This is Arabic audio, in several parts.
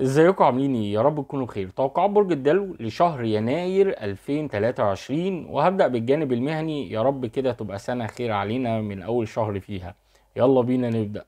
ازيكم عاملين ايه يا رب تكونوا بخير توقعات برج الدلو لشهر يناير 2023 وهبدا بالجانب المهني يا رب كده تبقى سنه خير علينا من اول شهر فيها يلا بينا نبدا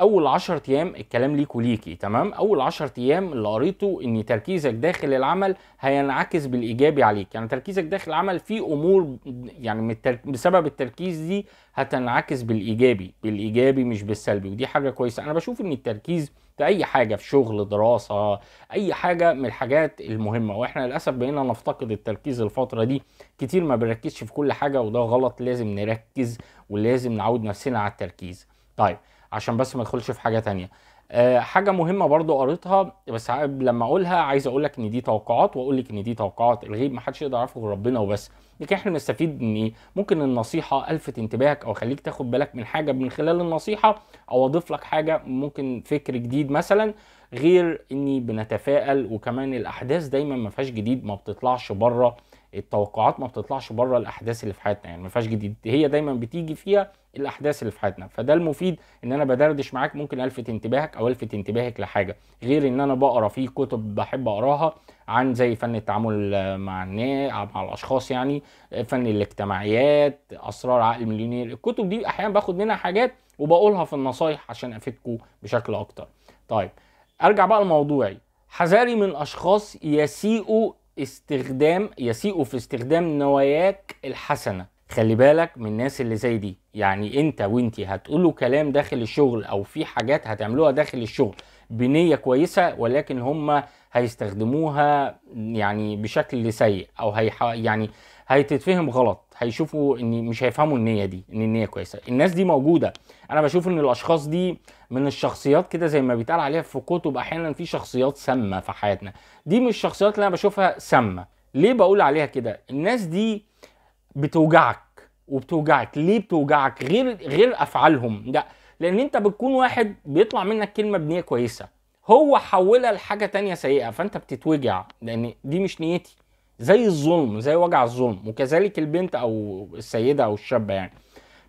اول 10 ايام الكلام ليك وليكي تمام اول 10 ايام اللي قريته ان تركيزك داخل العمل هينعكس بالايجابي عليك يعني تركيزك داخل العمل في امور يعني بسبب التركيز دي هتنعكس بالايجابي بالايجابي مش بالسلبي ودي حاجه كويسه انا بشوف ان التركيز في اي حاجه في شغل دراسه اي حاجه من الحاجات المهمه واحنا للاسف بقينا نفتقد التركيز الفتره دي كتير ما بنركزش في كل حاجه وده غلط لازم نركز ولازم نعود نفسنا على التركيز طيب عشان بس ما ادخلش في حاجه تانية أه حاجه مهمه برضو قريتها بس لما اقولها عايز اقول لك ان دي توقعات واقول لك ان دي توقعات الغيب ما حدش يقدر يعرفه غير ربنا وبس لكن احنا بنستفيد من ايه ممكن النصيحه الفت انتباهك او خليك تاخد بالك من حاجه من خلال النصيحه او اضيف لك حاجه ممكن فكر جديد مثلا غير اني بنتفائل وكمان الاحداث دايما ما فيهاش جديد ما بتطلعش بره التوقعات ما بتطلعش بره الاحداث اللي في حياتنا يعني ما فيهاش جديد هي دايما بتيجي فيها الاحداث اللي في حياتنا فده المفيد ان انا بدردش معاك ممكن الفت انتباهك او الفت انتباهك لحاجه غير ان انا بقرا في كتب بحب اقراها عن زي فن التعامل مع الناس مع الاشخاص يعني فن الاجتماعيات اسرار عقل المليونير الكتب دي احيانا باخد منها حاجات وبقولها في النصايح عشان افيدكم بشكل اكتر طيب ارجع بقى لموضوعي حذاري من اشخاص يسيئوا استخدام يسيئوا في استخدام نواياك الحسنه خلي بالك من الناس اللي زي دي يعني انت وانتي هتقولوا كلام داخل الشغل او في حاجات هتعملوها داخل الشغل بنية كويسة ولكن هم هيستخدموها يعني بشكل سيء او هي يعني هيتتفهم غلط هيشوفوا ان مش هيفهموا النيه دي ان النيه كويسه الناس دي موجوده انا بشوف ان الاشخاص دي من الشخصيات كده زي ما بيتقال عليها في كتب احيانا في شخصيات سامه في حياتنا دي من الشخصيات اللي انا بشوفها سامه ليه بقول عليها كده الناس دي بتوجعك وبتوجعك ليه بتوجعك غير غير افعالهم لا لان انت بتكون واحد بيطلع منك كلمه بنيه كويسه هو حولها لحاجه تانية سيئه فانت بتتوجع لان دي مش نيتي زي الظلم زي وجع الظلم وكذلك البنت او السيده او الشابه يعني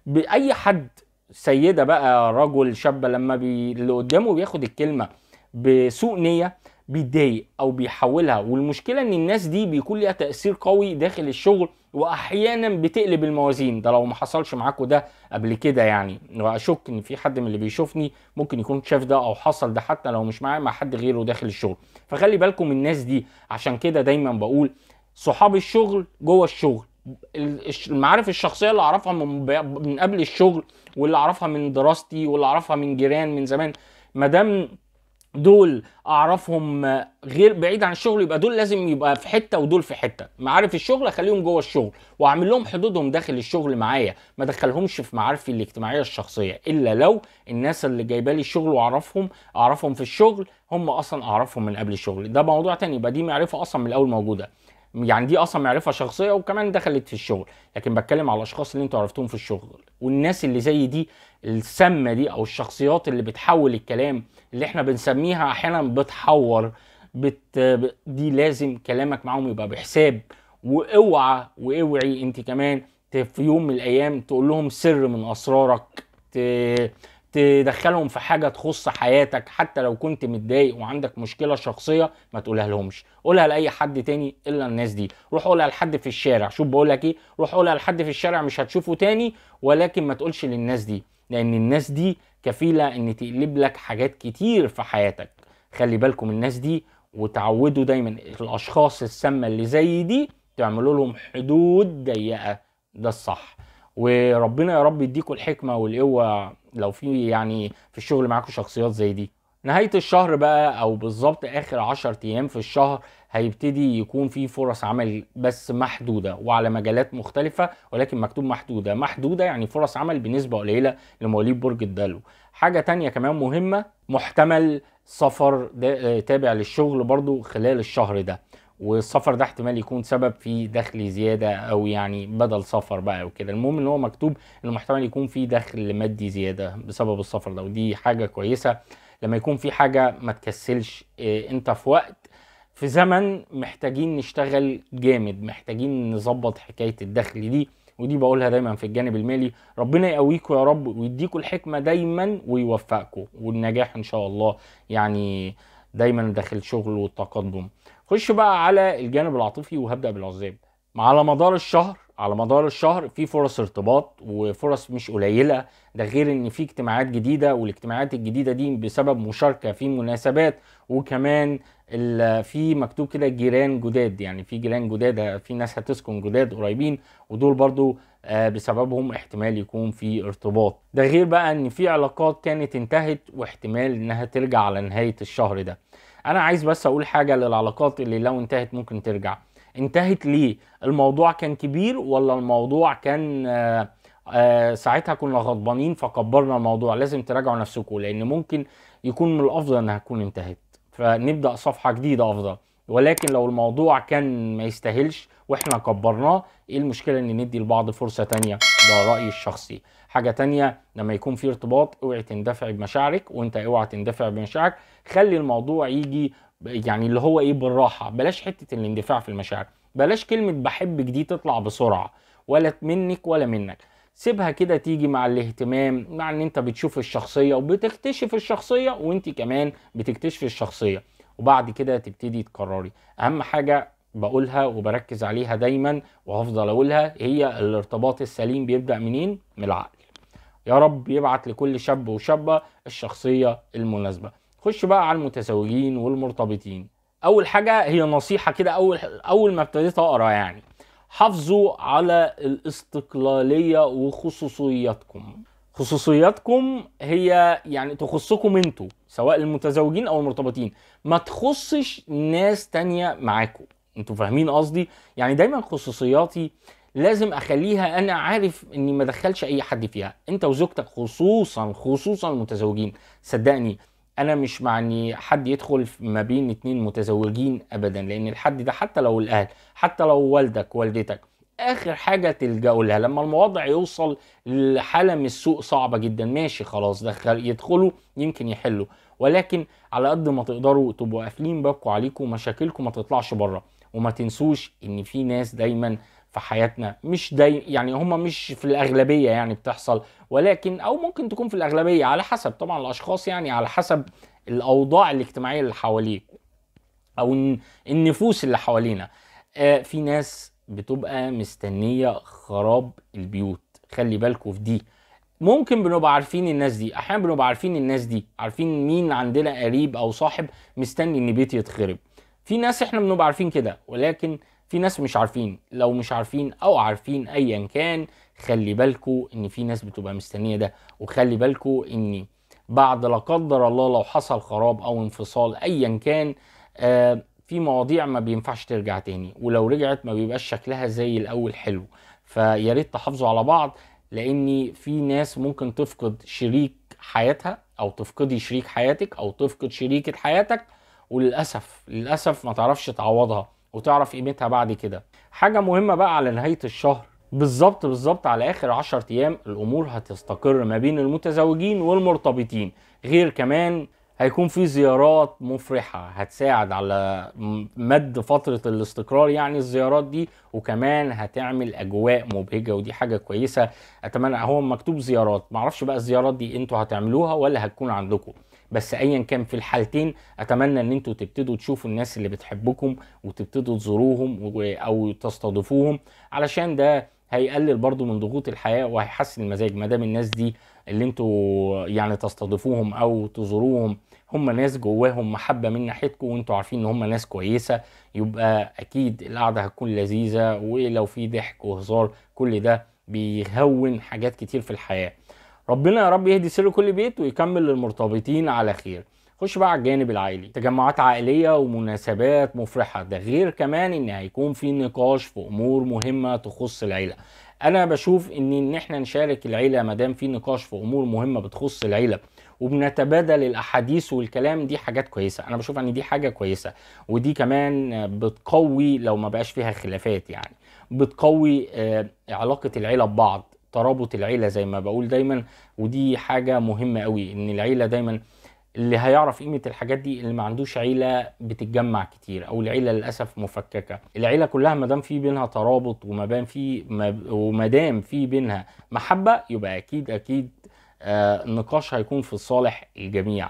باي حد سيده بقى رجل شابه لما بي... اللي قدامه بياخد الكلمه بسوء نيه بيتضايق او بيحولها والمشكله ان الناس دي بيكون ليها تاثير قوي داخل الشغل واحيانا بتقلب الموازين ده لو ما حصلش معاكم ده قبل كده يعني واشك ان في حد من اللي بيشوفني ممكن يكون شاف ده او حصل ده حتى لو مش معايا مع حد غيره داخل الشغل فخلي بالكم من الناس دي عشان كده دايما بقول صحاب الشغل جوه الشغل المعارف الشخصيه اللي اعرفها من, من قبل الشغل واللي اعرفها من دراستي واللي اعرفها من جيران من زمان ما دام دول اعرفهم غير بعيد عن الشغل يبقى دول لازم يبقى في حته ودول في حته معارف الشغل اخليهم جوه الشغل واعمل لهم حدودهم داخل الشغل معايا ما ادخلهمش في معارفي الاجتماعيه الشخصيه الا لو الناس اللي جايبه لي الشغل واعرفهم اعرفهم في الشغل هم اصلا اعرفهم من قبل الشغل ده موضوع تاني يبقى دي معرفه اصلا من الاول موجوده يعني دي اصلا معرفه شخصيه وكمان دخلت في الشغل لكن بتكلم على الاشخاص اللي انتوا عرفتوهم في الشغل والناس اللي زي دي السامه دي او الشخصيات اللي بتحول الكلام اللي احنا بنسميها احيانا بتحور بت... دي لازم كلامك معاهم يبقى بحساب واوعى واوعي انت كمان في يوم من الايام تقول لهم سر من اسرارك ت... تدخلهم في حاجه تخص حياتك حتى لو كنت متضايق وعندك مشكله شخصيه ما تقولها لهمش قولها لاي حد تاني الا الناس دي روح قولها لحد في الشارع شوف بقول لك ايه روح قولها لحد في الشارع مش هتشوفه تاني ولكن ما تقولش للناس دي لان الناس دي كفيله ان تقلب لك حاجات كتير في حياتك خلي بالكم الناس دي وتعودوا دايما الاشخاص السامه اللي زي دي تعملوا لهم حدود ضيقه ده الصح وربنا يا رب يديكم الحكمه والقوه لو في يعني في الشغل معاكم شخصيات زي دي نهايه الشهر بقى او بالظبط اخر 10 ايام في الشهر هيبتدي يكون في فرص عمل بس محدوده وعلى مجالات مختلفه ولكن مكتوب محدوده محدوده يعني فرص عمل بنسبه قليله لمواليد برج الدلو حاجه تانية كمان مهمه محتمل سفر آه، تابع للشغل برضو خلال الشهر ده والسفر ده احتمال يكون سبب في دخل زياده او يعني بدل سفر بقى وكده المهم ان هو مكتوب انه محتمل يكون في دخل مادي زياده بسبب السفر ده ودي حاجه كويسه لما يكون في حاجه ما تكسلش إيه انت في وقت في زمن محتاجين نشتغل جامد محتاجين نظبط حكايه الدخل دي ودي بقولها دايما في الجانب المالي ربنا يقويكم يا رب ويديكم الحكمه دايما ويوفقكم والنجاح ان شاء الله يعني دايما داخل شغل والتقدم خش بقى على الجانب العاطفي وهبدا بالعزاب على مدار الشهر على مدار الشهر في فرص ارتباط وفرص مش قليله ده غير ان في اجتماعات جديده والاجتماعات الجديده دي بسبب مشاركه في مناسبات وكمان في مكتوب كده جيران جداد يعني في جيران جداد في ناس هتسكن جداد قريبين ودول برضو آه، بسببهم احتمال يكون في ارتباط ده غير بقى ان في علاقات كانت انتهت واحتمال انها ترجع على نهايه الشهر ده انا عايز بس اقول حاجه للعلاقات اللي لو انتهت ممكن ترجع انتهت ليه الموضوع كان كبير ولا الموضوع كان آه، آه، ساعتها كنا غضبانين فكبرنا الموضوع لازم تراجعوا نفسكم لان ممكن يكون من الافضل انها تكون انتهت فنبدا صفحه جديده افضل ولكن لو الموضوع كان ما يستاهلش واحنا كبرناه ايه المشكله ان ندي لبعض فرصه تانية ده رايي الشخصي حاجه تانية لما يكون في ارتباط اوعي تندفع بمشاعرك وانت اوعى تندفع بمشاعرك خلي الموضوع يجي يعني اللي هو ايه بالراحه بلاش حته الاندفاع في المشاعر بلاش كلمه بحبك دي تطلع بسرعه ولا منك ولا منك سيبها كده تيجي مع الاهتمام مع ان انت بتشوف الشخصيه وبتكتشف الشخصيه وانت كمان بتكتشف الشخصيه وبعد كده تبتدي تقرري اهم حاجه بقولها وبركز عليها دايما وهفضل اقولها هي الارتباط السليم بيبدا منين من العقل يا رب يبعت لكل شاب وشابه الشخصيه المناسبه خش بقى على المتزوجين والمرتبطين اول حاجه هي نصيحه كده اول اول ما ابتديت اقرا يعني حافظوا على الاستقلاليه وخصوصياتكم خصوصياتكم هي يعني تخصكم انتوا سواء المتزوجين او المرتبطين ما تخصش ناس تانية معاكم انتوا فاهمين قصدي يعني دايما خصوصياتي لازم اخليها انا عارف اني ما ادخلش اي حد فيها انت وزوجتك خصوصا خصوصا المتزوجين صدقني انا مش معني حد يدخل ما بين اتنين متزوجين ابدا لان الحد ده حتى لو الاهل حتى لو والدك والدتك اخر حاجه تلجأوا لها لما الموضع يوصل لحاله من السوء صعبه جدا ماشي خلاص دخل يدخلوا يمكن يحلوا ولكن على قد ما تقدروا تبقوا قافلين بابكم عليكم مشاكلكم ما تطلعش بره وما تنسوش ان في ناس دايما في حياتنا مش دايما يعني هما مش في الاغلبيه يعني بتحصل ولكن او ممكن تكون في الاغلبيه على حسب طبعا الاشخاص يعني على حسب الاوضاع الاجتماعيه اللي حواليك او النفوس اللي حوالينا آه في ناس بتبقى مستنيه خراب البيوت خلي بالكوا في دي ممكن بنبقى عارفين الناس دي احيانا بنبقى عارفين الناس دي عارفين مين عندنا قريب او صاحب مستني ان بيتي يتخرب في ناس احنا بنبقى عارفين كده ولكن في ناس مش عارفين لو مش عارفين او عارفين ايا كان خلي بالكو ان في ناس بتبقى مستنيه ده وخلي بالكو ان بعد لا قدر الله لو حصل خراب او انفصال ايا كان آه في مواضيع ما بينفعش ترجع تاني ولو رجعت ما بيبقاش شكلها زي الاول حلو فيا ريت تحافظوا على بعض لان في ناس ممكن تفقد شريك حياتها او تفقدي شريك حياتك او تفقد شريكه حياتك وللاسف للاسف ما تعرفش تعوضها وتعرف قيمتها بعد كده حاجه مهمه بقى على نهايه الشهر بالظبط بالظبط على اخر 10 ايام الامور هتستقر ما بين المتزوجين والمرتبطين غير كمان هيكون في زيارات مفرحة هتساعد على مد فترة الاستقرار يعني الزيارات دي وكمان هتعمل أجواء مبهجة ودي حاجة كويسة أتمنى هو مكتوب زيارات معرفش بقى الزيارات دي انتوا هتعملوها ولا هتكون عندكم بس ايا كان في الحالتين اتمنى ان انتوا تبتدوا تشوفوا الناس اللي بتحبكم وتبتدوا تزوروهم او تستضيفوهم علشان ده هيقلل برضو من ضغوط الحياه وهيحسن المزاج ما دام الناس دي اللي انتوا يعني تستضيفوهم او تزوروهم هم ناس جواهم محبه من ناحيتكم وانتوا عارفين ان هم ناس كويسه يبقى اكيد القعده هتكون لذيذه ولو في ضحك وهزار كل ده بيهون حاجات كتير في الحياه ربنا يا رب يهدي سر كل بيت ويكمل للمرتبطين على خير خش بقى على الجانب العائلي تجمعات عائليه ومناسبات مفرحه ده غير كمان ان هيكون في نقاش في امور مهمه تخص العيله انا بشوف ان ان احنا نشارك العيله ما دام في نقاش في امور مهمه بتخص العيله وبنتبادل الاحاديث والكلام دي حاجات كويسه انا بشوف ان دي حاجه كويسه ودي كمان بتقوي لو ما بقاش فيها خلافات يعني بتقوي آه، علاقه العيله ببعض ترابط العيله زي ما بقول دايما ودي حاجه مهمه قوي ان العيله دايما اللي هيعرف قيمه الحاجات دي اللي ما عندوش عيله بتتجمع كتير او العيله للاسف مفككه العيله كلها ما دام في بينها ترابط وما دام في وما دام في بينها محبه يبقى اكيد اكيد آه النقاش هيكون في صالح الجميع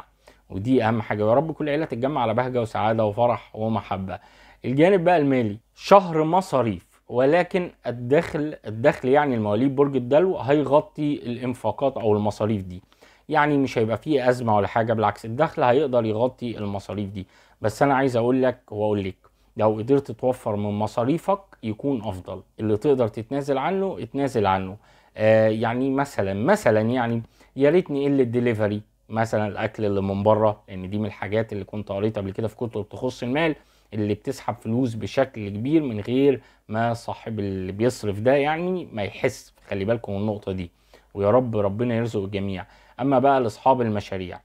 ودي اهم حاجه يا رب كل عيله تتجمع على بهجه وسعاده وفرح ومحبه الجانب بقى المالي شهر مصاريف ولكن الدخل الدخل يعني المواليد برج الدلو هيغطي الانفاقات او المصاريف دي يعني مش هيبقى فيه ازمه ولا حاجه بالعكس الدخل هيقدر يغطي المصاريف دي بس انا عايز اقول لك واقول لك لو قدرت توفر من مصاريفك يكون افضل اللي تقدر تتنازل عنه اتنازل عنه آه يعني مثلا مثلا يعني يا ريتني قل الدليفري مثلا الاكل اللي من بره لان يعني دي من الحاجات اللي كنت قريتها قبل كده في كتب تخص المال اللي بتسحب فلوس بشكل كبير من غير ما صاحب اللي بيصرف ده يعني ما يحس خلي بالكم من النقطه دي ويا رب ربنا يرزق الجميع اما بقى لاصحاب المشاريع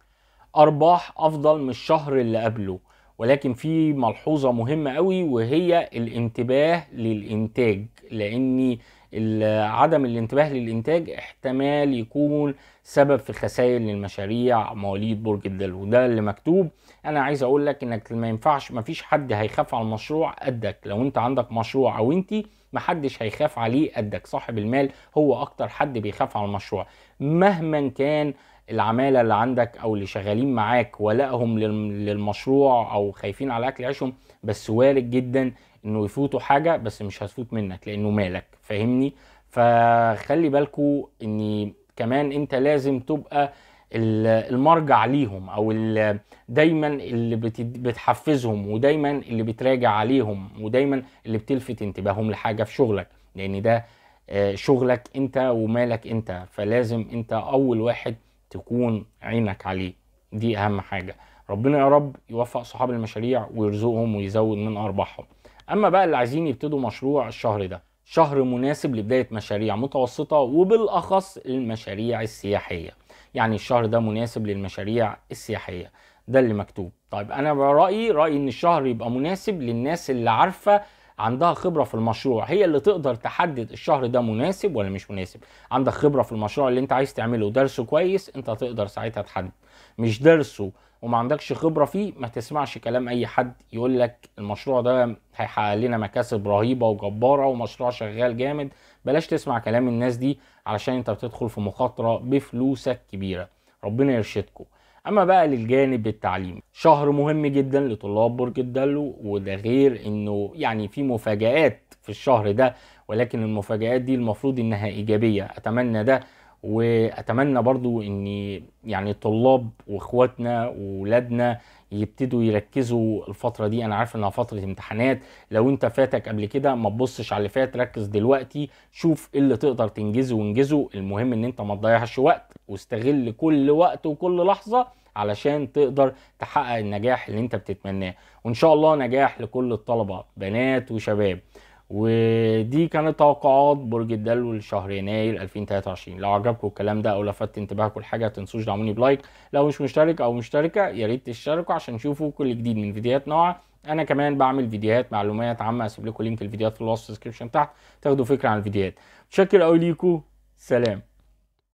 ارباح افضل من الشهر اللي قبله ولكن في ملحوظه مهمه قوي وهي الانتباه للانتاج لاني عدم الانتباه للانتاج احتمال يكون سبب في خسائر للمشاريع مواليد برج الدلو وده اللي مكتوب انا عايز اقول لك انك ما ينفعش ما فيش حد هيخاف على المشروع قدك لو انت عندك مشروع او انت ما حدش هيخاف عليه قدك صاحب المال هو اكتر حد بيخاف على المشروع مهما كان العمالة اللي عندك او اللي شغالين معاك ولائهم للمشروع او خايفين على اكل عيشهم بس وارد جدا انه يفوتوا حاجه بس مش هتفوت منك لانه مالك فاهمني فخلي بالكوا ان كمان انت لازم تبقى المرجع ليهم او دايما اللي بتحفزهم ودايما اللي بتراجع عليهم ودايما اللي بتلفت انتباههم لحاجه في شغلك لان ده آه، شغلك انت ومالك انت فلازم انت اول واحد تكون عينك عليه دي اهم حاجه ربنا يا رب يوفق صحاب المشاريع ويرزقهم ويزود من ارباحهم اما بقى اللي عايزين يبتدوا مشروع الشهر ده شهر مناسب لبدايه مشاريع متوسطه وبالاخص المشاريع السياحيه يعني الشهر ده مناسب للمشاريع السياحيه ده اللي مكتوب طيب انا برايي رايي ان الشهر يبقى مناسب للناس اللي عارفه عندها خبره في المشروع هي اللي تقدر تحدد الشهر ده مناسب ولا مش مناسب عندك خبره في المشروع اللي انت عايز تعمله درسه كويس انت تقدر ساعتها تحدد مش درسه وما عندكش خبره فيه ما تسمعش كلام اي حد يقول لك المشروع ده هيحقق لنا مكاسب رهيبه وجباره ومشروع شغال جامد بلاش تسمع كلام الناس دي علشان انت بتدخل في مخاطره بفلوسك كبيره ربنا يرشدكم اما بقى للجانب التعليمي شهر مهم جدا لطلاب برج الدلو وده غير انه يعني في مفاجآت في الشهر ده ولكن المفاجآت دي المفروض انها ايجابية اتمنى ده واتمنى برضو ان يعني الطلاب واخواتنا واولادنا يبتدوا يركزوا الفتره دي انا عارف انها فتره امتحانات لو انت فاتك قبل كده ما تبصش على اللي فات ركز دلوقتي شوف ايه اللي تقدر تنجزه وانجزه المهم ان انت ما تضيعش وقت واستغل كل وقت وكل لحظه علشان تقدر تحقق النجاح اللي انت بتتمناه وان شاء الله نجاح لكل الطلبه بنات وشباب ودي كانت توقعات برج الدلو لشهر يناير 2023 لو عجبكم الكلام ده او لفت انتباهكم لحاجه ما تنسوش تدعموني بلايك لو مش مشترك او مشتركه يا ريت تشتركوا عشان تشوفوا كل جديد من فيديوهات نوع انا كمان بعمل فيديوهات معلومات عامه اسيب لكم لينك الفيديوهات في الوصف والديسكربشن تحت تاخدوا فكره عن الفيديوهات متشكر قوي ليكم سلام